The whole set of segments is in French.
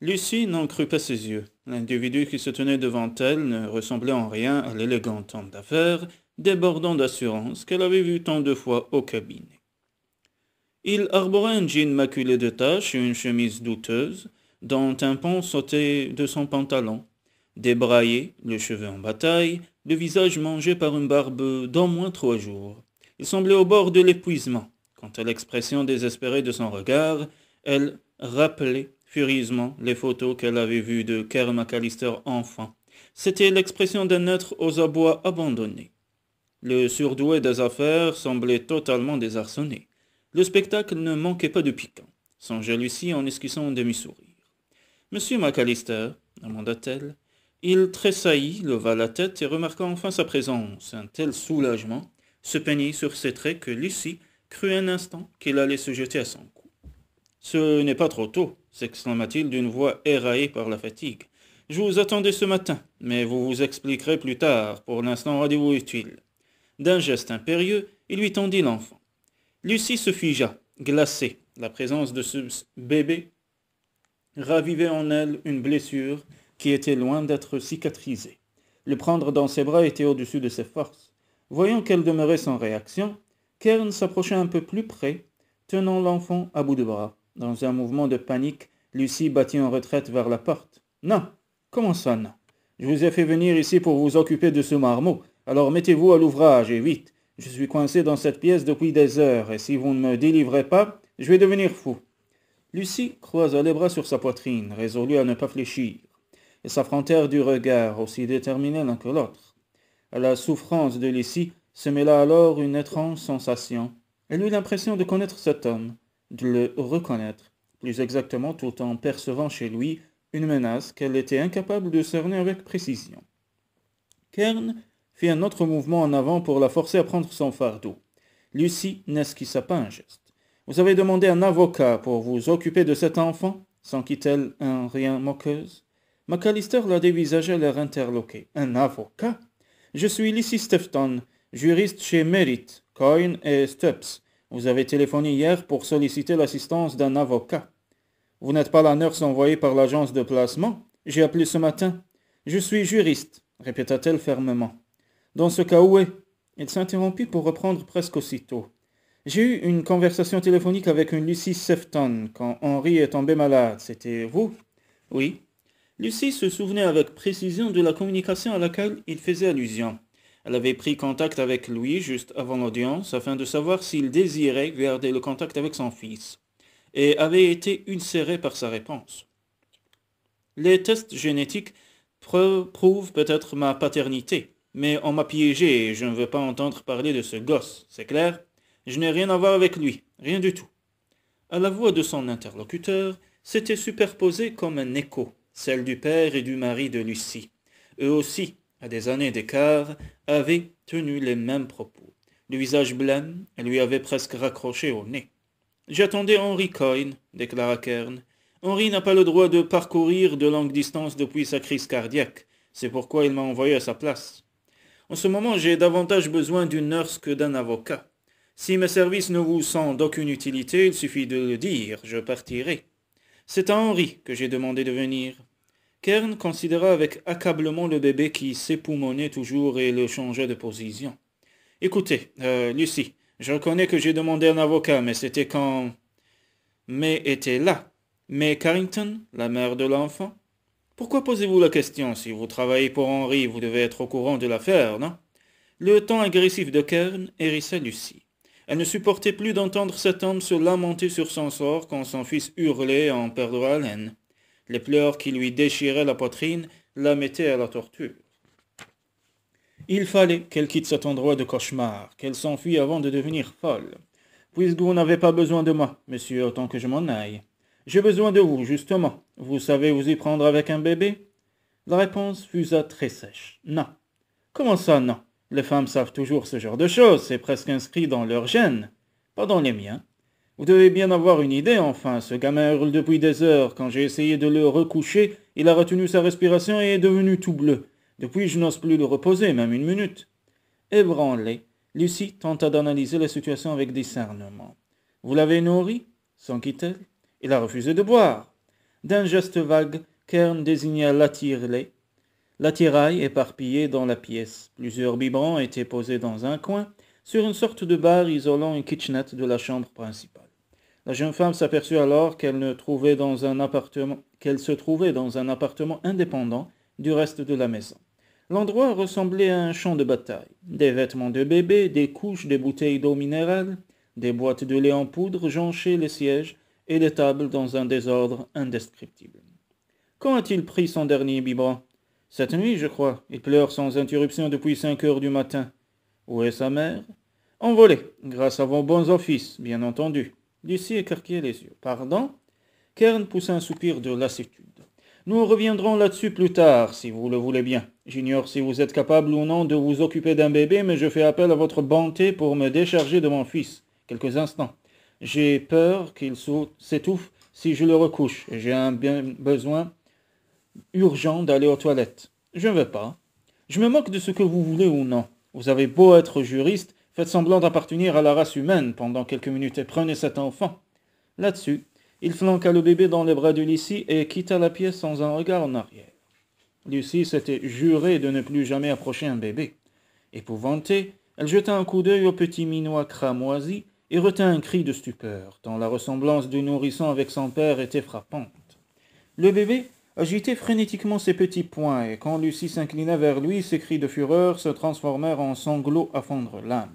Lucie n'en crut pas ses yeux. L'individu qui se tenait devant elle ne ressemblait en rien à l'élégant homme d'affaires, débordant d'assurance, qu'elle avait vu tant de fois au cabinet. Il arborait un jean maculé de taches et une chemise douteuse, dont un pont sautait de son pantalon. Débraillé, le cheveu en bataille, le visage mangé par une barbe d'au moins trois jours. Il semblait au bord de l'épuisement. Quant à l'expression désespérée de son regard, elle rappelait furieusement les photos qu'elle avait vues de Kerr McAllister enfant. C'était l'expression d'un être aux abois abandonnés. Le surdoué des affaires semblait totalement désarçonné. Le spectacle ne manquait pas de piquant, songeait Lucie en esquissant un demi-sourire. Monsieur McAllister, demanda-t-elle, il tressaillit, leva la tête et remarqua enfin sa présence. Un tel soulagement se peignit sur ses traits que Lucie crut un instant qu'il allait se jeter à son ce n'est pas trop tôt, s'exclama-t-il d'une voix éraillée par la fatigue. Je vous attendais ce matin, mais vous vous expliquerez plus tard. Pour l'instant, rendez-vous utile. D'un geste impérieux, il lui tendit l'enfant. Lucie se figea, glacée. La présence de ce bébé ravivait en elle une blessure qui était loin d'être cicatrisée. Le prendre dans ses bras était au-dessus de ses forces. Voyant qu'elle demeurait sans réaction, Kern s'approcha un peu plus près, tenant l'enfant à bout de bras. Dans un mouvement de panique, Lucie battit en retraite vers la porte. Non Comment ça, non Je vous ai fait venir ici pour vous occuper de ce marmot, alors mettez-vous à l'ouvrage et vite. Je suis coincé dans cette pièce depuis des heures, et si vous ne me délivrez pas, je vais devenir fou. Lucie croisa les bras sur sa poitrine, résolue à ne pas fléchir, et s'affrontèrent du regard, aussi déterminés l'un que l'autre. À la souffrance de Lucie se mêla alors une étrange sensation. Elle eut l'impression de connaître cet homme de le reconnaître, plus exactement tout en percevant chez lui une menace qu'elle était incapable de cerner avec précision. Kern fit un autre mouvement en avant pour la forcer à prendre son fardeau. Lucie n'esquissa pas un geste. Vous avez demandé un avocat pour vous occuper de cet enfant s'enquit-elle un rien moqueuse. Macalister la dévisageait l'air interloqué. Un avocat Je suis Lucy Stefton, juriste chez Merit, Coyne et Stubbs. Vous avez téléphoné hier pour solliciter l'assistance d'un avocat. Vous n'êtes pas la nurse envoyée par l'agence de placement J'ai appelé ce matin. Je suis juriste, répéta-t-elle fermement. Dans ce cas, où est Il s'interrompit pour reprendre presque aussitôt. J'ai eu une conversation téléphonique avec une Lucie Sefton quand Henri est tombé malade. C'était vous Oui. Lucie se souvenait avec précision de la communication à laquelle il faisait allusion. Elle avait pris contact avec lui juste avant l'audience afin de savoir s'il désirait garder le contact avec son fils, et avait été ulcérée par sa réponse. Les tests génétiques prouvent peut-être ma paternité, mais on m'a piégé et je ne veux pas entendre parler de ce gosse, c'est clair Je n'ai rien à voir avec lui, rien du tout. À la voix de son interlocuteur, s'était superposé comme un écho, celle du père et du mari de Lucie. Eux aussi à des années d'écart, avait tenu les mêmes propos. Le visage blême elle lui avait presque raccroché au nez. J'attendais Henri Coyne, déclara Kern. Henri n'a pas le droit de parcourir de longues distances depuis sa crise cardiaque. C'est pourquoi il m'a envoyé à sa place. En ce moment, j'ai davantage besoin d'une nurse que d'un avocat. Si mes services ne vous sont d'aucune utilité, il suffit de le dire, je partirai. C'est à Henri que j'ai demandé de venir. Kern considéra avec accablement le bébé qui s'époumonnait toujours et le changeait de position. Écoutez, euh, Lucie, je reconnais que j'ai demandé un avocat, mais c'était quand... Mais était là. Mais Carrington, la mère de l'enfant Pourquoi posez-vous la question Si vous travaillez pour Henry, vous devez être au courant de l'affaire, non Le ton agressif de Kern hérissait Lucie. Elle ne supportait plus d'entendre cet homme se lamenter sur son sort quand son fils hurlait en perdant haleine. Les pleurs qui lui déchiraient la poitrine la mettaient à la torture. Il fallait qu'elle quitte cet endroit de cauchemar, qu'elle s'enfuit avant de devenir folle. Puisque vous n'avez pas besoin de moi, monsieur, autant que je m'en aille. J'ai besoin de vous, justement. Vous savez vous y prendre avec un bébé La réponse fusa très sèche. Non. Comment ça, non Les femmes savent toujours ce genre de choses, c'est presque inscrit dans leur gène. Pas dans les miens. Vous devez bien avoir une idée, enfin. Ce gamin hurle depuis des heures. Quand j'ai essayé de le recoucher, il a retenu sa respiration et est devenu tout bleu. Depuis, je n'ose plus le reposer, même une minute. Ébranlé, Lucie tenta d'analyser la situation avec discernement. Vous l'avez nourri s'enquit-elle. Il a refusé de boire. D'un geste vague, Kern désigna l'attirer. L'attirail éparpillé dans la pièce. Plusieurs biberons étaient posés dans un coin, sur une sorte de bar isolant une kitchenette de la chambre principale. La jeune femme s'aperçut alors qu'elle se trouvait dans un appartement indépendant du reste de la maison. L'endroit ressemblait à un champ de bataille. Des vêtements de bébé, des couches, des bouteilles d'eau minérale, des boîtes de lait en poudre jonchaient les sièges et les tables dans un désordre indescriptible. Quand a-t-il pris son dernier biberon Cette nuit, je crois. Il pleure sans interruption depuis cinq heures du matin. Où est sa mère Envolée, grâce à vos bons offices, bien entendu. Lucie écarquillait les yeux. Pardon Kern poussa un soupir de lassitude. Nous reviendrons là-dessus plus tard, si vous le voulez bien. J'ignore si vous êtes capable ou non de vous occuper d'un bébé, mais je fais appel à votre bonté pour me décharger de mon fils. Quelques instants. J'ai peur qu'il s'étouffe si je le recouche. J'ai un besoin urgent d'aller aux toilettes. Je ne veux pas. Je me moque de ce que vous voulez ou non. Vous avez beau être juriste, Faites semblant d'appartenir à la race humaine pendant quelques minutes et prenez cet enfant. Là-dessus, il flanqua le bébé dans les bras de Lucie et quitta la pièce sans un regard en arrière. Lucie s'était jurée de ne plus jamais approcher un bébé. Épouvantée, elle jeta un coup d'œil au petit minois cramoisi et retint un cri de stupeur, tant la ressemblance du nourrisson avec son père était frappante. Le bébé agitait frénétiquement ses petits poings, et quand Lucie s'inclina vers lui, ses cris de fureur se transformèrent en sanglots à fondre l'âme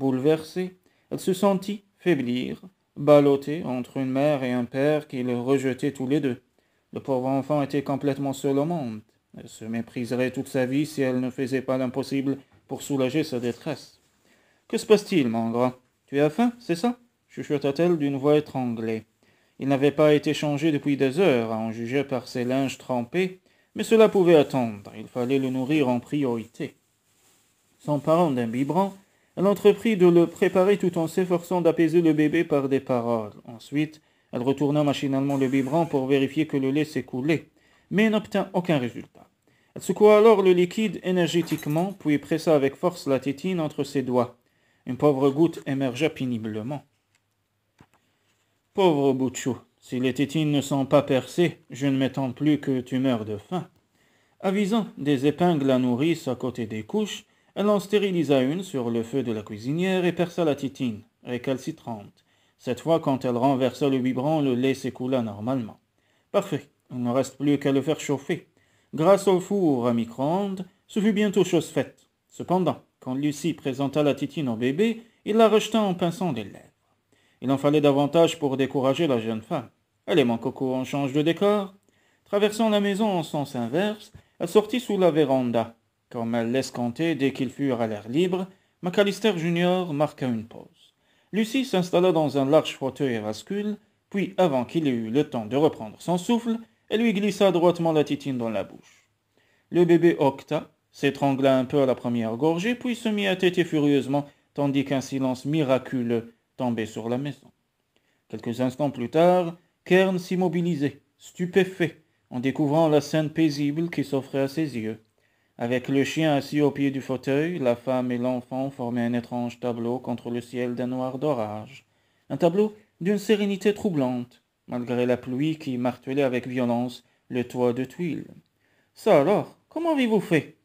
bouleversée, elle se sentit faiblir, ballottée entre une mère et un père qui le rejetaient tous les deux. Le pauvre enfant était complètement seul au monde. Elle se mépriserait toute sa vie si elle ne faisait pas l'impossible pour soulager sa détresse. Que se passe-t-il, mon grand Tu as faim, c'est ça chuchota-t-elle d'une voix étranglée. Il n'avait pas été changé depuis des heures, à en juger par ses linges trempés, mais cela pouvait attendre. Il fallait le nourrir en priorité. S'emparant d'un biberon, elle entreprit de le préparer tout en s'efforçant d'apaiser le bébé par des paroles. Ensuite, elle retourna machinalement le biberon pour vérifier que le lait s'écoulait, mais n'obtint aucun résultat. Elle secoua alors le liquide énergétiquement, puis pressa avec force la tétine entre ses doigts. Une pauvre goutte émergea péniblement. Pauvre boutchou si les tétines ne sont pas percées, je ne m'étends plus que tu meurs de faim. Avisant des épingles à nourrice à côté des couches, elle en stérilisa une sur le feu de la cuisinière et perça la titine, récalcitrante. Cette fois, quand elle renversa le biberon, le lait s'écoula normalement. Parfait, il ne reste plus qu'à le faire chauffer. Grâce au four à micro-ondes, ce fut bientôt chose faite. Cependant, quand Lucie présenta la titine au bébé, il la rejeta en pinçant des lèvres. Il en fallait davantage pour décourager la jeune femme. Allez, mon coco, on change de décor. Traversant la maison en sens inverse, elle sortit sous la véranda comme elle laisse dès qu'ils furent à l'air libre, McAllister Junior marqua une pause. Lucie s'installa dans un large fauteuil à puis avant qu'il ait eu le temps de reprendre son souffle, elle lui glissa droitement la titine dans la bouche. Le bébé Octa s'étrangla un peu à la première gorgée, puis se mit à têter furieusement, tandis qu'un silence miraculeux tombait sur la maison. Quelques instants plus tard, Kern s'immobilisait, stupéfait, en découvrant la scène paisible qui s'offrait à ses yeux. Avec le chien assis au pied du fauteuil, la femme et l'enfant formaient un étrange tableau contre le ciel d'un noir d'orage. Un tableau d'une sérénité troublante, malgré la pluie qui martelait avec violence le toit de tuiles. Ça alors, comment avez-vous fait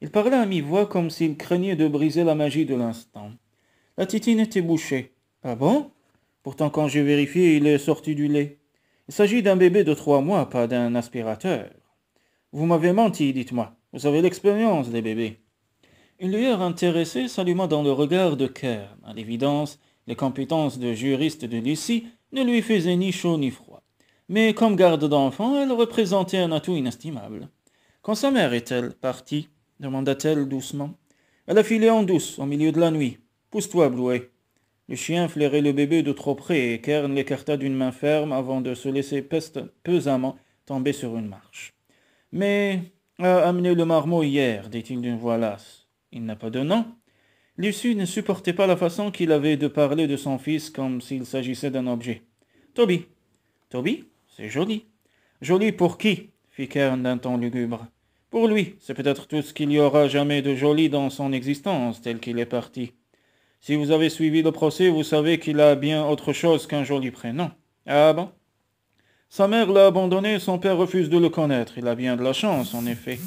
Il parlait à mi-voix comme s'il craignait de briser la magie de l'instant. La titine était bouchée. Ah bon Pourtant, quand j'ai vérifié, il est sorti du lait. Il s'agit d'un bébé de trois mois, pas d'un aspirateur. Vous m'avez menti, dites-moi. Vous avez l'expérience des bébés. Une lueur intéressée s'alluma dans le regard de Kern. À l'évidence, les compétences de juriste de Lucie ne lui faisaient ni chaud ni froid. Mais comme garde d'enfant, elle représentait un atout inestimable. Quand sa mère est-elle partie demanda-t-elle doucement. Elle a filé en douce, au milieu de la nuit. Pousse-toi, Blouet. Le chien flairait le bébé de trop près et Kern l'écarta d'une main ferme avant de se laisser pesamment tomber sur une marche. Mais a amené le marmot hier, dit-il d'une voix lasse. Il n'a pas de nom. Lucie ne supportait pas la façon qu'il avait de parler de son fils comme s'il s'agissait d'un objet. Toby. Toby, c'est joli. Joli pour qui fit Kern d'un ton lugubre. Pour lui, c'est peut-être tout ce qu'il y aura jamais de joli dans son existence, tel qu'il est parti. Si vous avez suivi le procès, vous savez qu'il a bien autre chose qu'un joli prénom. Ah bon sa mère l'a abandonné son père refuse de le connaître. Il a bien de la chance, en effet.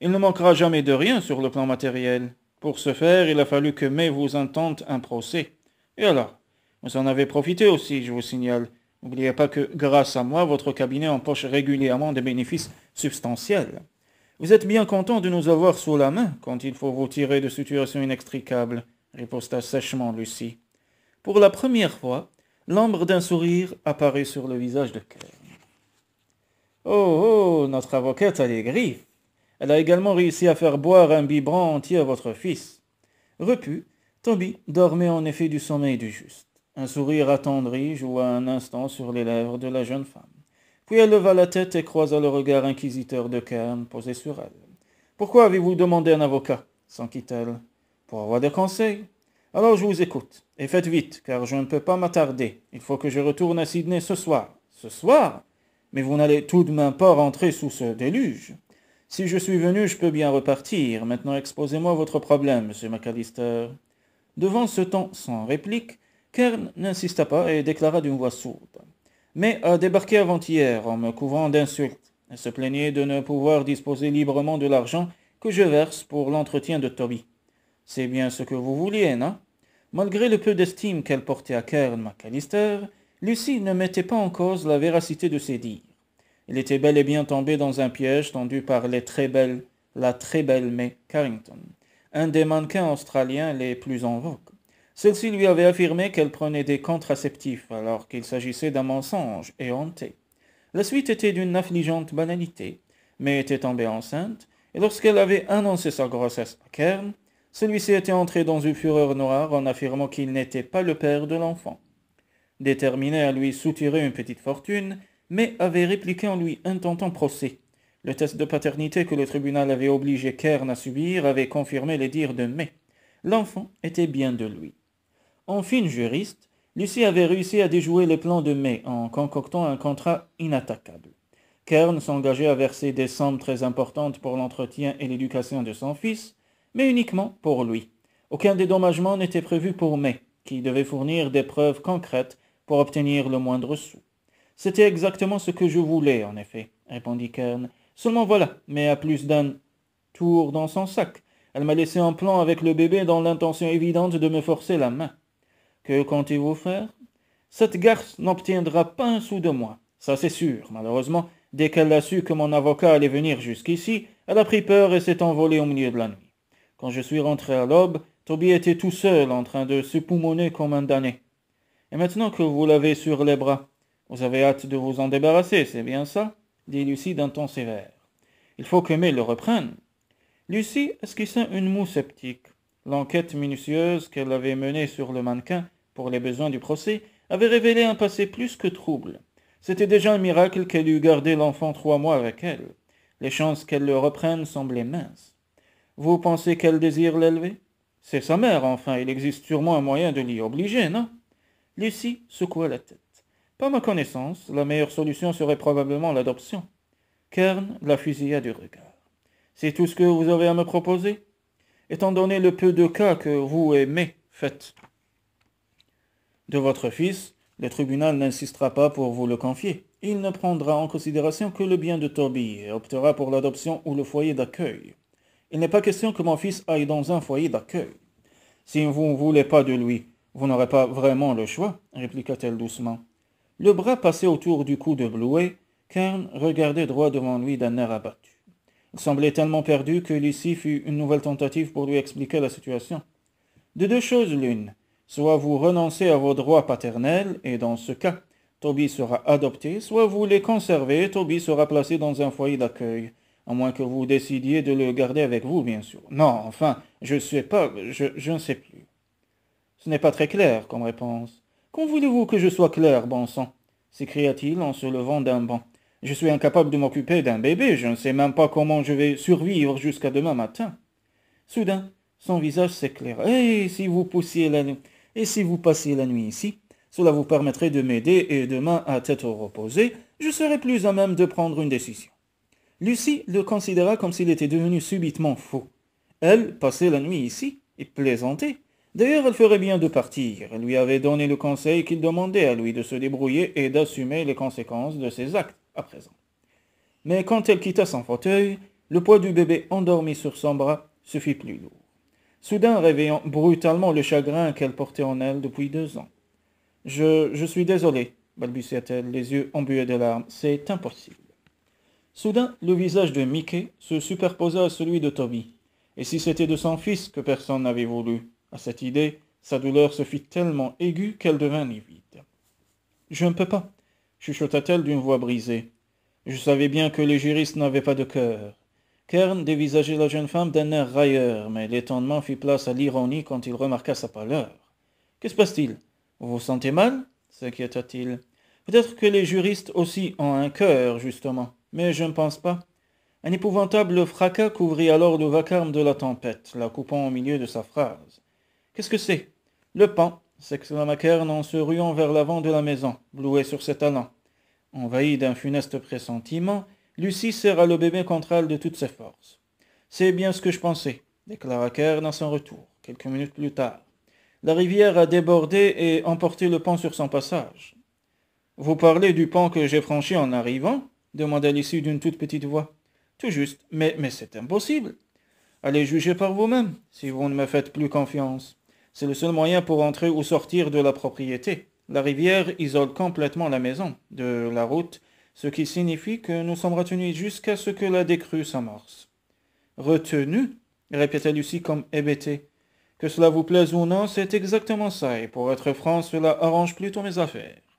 Il ne manquera jamais de rien sur le plan matériel. Pour ce faire, il a fallu que May vous entende un procès. Et alors Vous en avez profité aussi, je vous signale. N'oubliez pas que, grâce à moi, votre cabinet empoche régulièrement des bénéfices substantiels. Vous êtes bien content de nous avoir sous la main quand il faut vous tirer de situations inextricables, riposta sèchement Lucie. Pour la première fois, l'ombre d'un sourire apparaît sur le visage de Claire. Oh, oh, notre avocate a Elle a également réussi à faire boire un biberon entier à votre fils. Repu, Toby dormait en effet du sommeil du juste. Un sourire attendri joua un instant sur les lèvres de la jeune femme. Puis elle leva la tête et croisa le regard inquisiteur de Cairn posé sur elle. Pourquoi avez-vous demandé un avocat s'enquit-elle. Pour avoir des conseils. Alors je vous écoute, et faites vite, car je ne peux pas m'attarder. Il faut que je retourne à Sydney ce soir. Ce soir mais vous n'allez tout de même pas rentrer sous ce déluge. Si je suis venu, je peux bien repartir. Maintenant, exposez-moi votre problème, monsieur McAllister. Devant ce temps sans réplique, Kern n'insista pas et déclara d'une voix sourde. Mais a débarqué avant-hier en me couvrant d'insultes. Elle se plaignait de ne pouvoir disposer librement de l'argent que je verse pour l'entretien de Toby. C'est bien ce que vous vouliez, non Malgré le peu d'estime qu'elle portait à Kern McAllister, Lucie ne mettait pas en cause la véracité de ses dires. Il était bel et bien tombé dans un piège tendu par les très belles, la très belle May Carrington, un des mannequins australiens les plus en vogue. Celle-ci lui avait affirmé qu'elle prenait des contraceptifs alors qu'il s'agissait d'un mensonge et hanté. La suite était d'une affligeante banalité. mais était tombée enceinte, et lorsqu'elle avait annoncé sa grossesse à Kern, celui-ci était entré dans une fureur noire en affirmant qu'il n'était pas le père de l'enfant déterminé à lui soutirer une petite fortune, mais avait répliqué en lui un intentant procès. Le test de paternité que le tribunal avait obligé Kern à subir avait confirmé les dires de May. L'enfant était bien de lui. En fine juriste, Lucie avait réussi à déjouer les plans de May en concoctant un contrat inattaquable. Kern s'engageait à verser des sommes très importantes pour l'entretien et l'éducation de son fils, mais uniquement pour lui. Aucun dédommagement n'était prévu pour May, qui devait fournir des preuves concrètes pour obtenir le moindre sou. C'était exactement ce que je voulais, en effet, répondit Kern. Seulement voilà, mais à plus d'un tour dans son sac, elle m'a laissé en plan avec le bébé dans l'intention évidente de me forcer la main. Que comptez-vous faire Cette garce n'obtiendra pas un sou de moi, ça c'est sûr. Malheureusement, dès qu'elle a su que mon avocat allait venir jusqu'ici, elle a pris peur et s'est envolée au milieu de la nuit. Quand je suis rentré à l'aube, Toby était tout seul en train de se poumonner comme un damné. Et maintenant que vous l'avez sur les bras, vous avez hâte de vous en débarrasser, c'est bien ça dit Lucie d'un ton sévère. Il faut que May le reprenne. Lucie esquissa une moue sceptique. L'enquête minutieuse qu'elle avait menée sur le mannequin pour les besoins du procès avait révélé un passé plus que trouble. C'était déjà un miracle qu'elle eût gardé l'enfant trois mois avec elle. Les chances qu'elle le reprenne semblaient minces. Vous pensez qu'elle désire l'élever C'est sa mère, enfin, il existe sûrement un moyen de l'y obliger, non Lucie secoua la tête. Par ma connaissance, la meilleure solution serait probablement l'adoption. Kern la fusilla du regard. C'est tout ce que vous avez à me proposer Étant donné le peu de cas que vous aimez, faites. De votre fils, le tribunal n'insistera pas pour vous le confier. Il ne prendra en considération que le bien de Toby et optera pour l'adoption ou le foyer d'accueil. Il n'est pas question que mon fils aille dans un foyer d'accueil. Si vous ne voulez pas de lui, vous n'aurez pas vraiment le choix, répliqua-t-elle doucement. Le bras passé autour du cou de Blouet, Kern regardait droit devant lui d'un air abattu. Il semblait tellement perdu que Lucie fut une nouvelle tentative pour lui expliquer la situation. De deux choses l'une, soit vous renoncez à vos droits paternels, et dans ce cas, Toby sera adopté, soit vous les conservez, Toby sera placé dans un foyer d'accueil, à moins que vous décidiez de le garder avec vous, bien sûr. Non, enfin, je ne sais pas, je ne sais plus. Ce n'est pas très clair comme réponse. Qu'en voulez-vous que je sois clair, bon sang s'écria-t-il en se levant d'un banc. Je suis incapable de m'occuper d'un bébé, je ne sais même pas comment je vais survivre jusqu'à demain matin. Soudain, son visage s'éclaira. Et eh, si vous poussiez la nuit, et si vous passiez la nuit ici, cela vous permettrait de m'aider et demain, à tête reposée, je serai plus à même de prendre une décision. Lucie le considéra comme s'il était devenu subitement fou. Elle passait la nuit ici et plaisantait. D'ailleurs, elle ferait bien de partir. Elle lui avait donné le conseil qu'il demandait à lui de se débrouiller et d'assumer les conséquences de ses actes à présent. Mais quand elle quitta son fauteuil, le poids du bébé endormi sur son bras se fit plus lourd, soudain réveillant brutalement le chagrin qu'elle portait en elle depuis deux ans. Je, je suis désolé, balbutia-t-elle, les yeux embués de larmes. C'est impossible. Soudain, le visage de Mickey se superposa à celui de Toby. Et si c'était de son fils que personne n'avait voulu à cette idée, sa douleur se fit tellement aiguë qu'elle devint livide. Je ne peux pas, chuchota-t-elle d'une voix brisée. Je savais bien que les juristes n'avaient pas de cœur. Kern dévisageait la jeune femme d'un air railleur, mais l'étonnement fit place à l'ironie quand il remarqua sa pâleur. Que se passe-t-il Vous vous sentez mal s'inquiéta-t-il. Peut-être que les juristes aussi ont un cœur, justement, mais je ne pense pas. Un épouvantable fracas couvrit alors le vacarme de la tempête, la coupant au milieu de sa phrase. Qu'est-ce que c'est Le pan, s'exclama Kern en se ruant vers l'avant de la maison, bloué sur ses talons. Envahi d'un funeste pressentiment, Lucie serra le bébé contre elle de toutes ses forces. C'est bien ce que je pensais, déclara Kern à son retour, quelques minutes plus tard. La rivière a débordé et emporté le pan sur son passage. Vous parlez du pan que j'ai franchi en arrivant demanda Lucie d'une toute petite voix. Tout juste, mais, mais c'est impossible. Allez juger par vous-même, si vous ne me faites plus confiance. C'est le seul moyen pour entrer ou sortir de la propriété. La rivière isole complètement la maison de la route, ce qui signifie que nous sommes retenus jusqu'à ce que la décrue s'amorce. Retenu ?» répéta Lucie comme hébété. « Que cela vous plaise ou non, c'est exactement ça, et pour être franc, cela arrange plutôt mes affaires.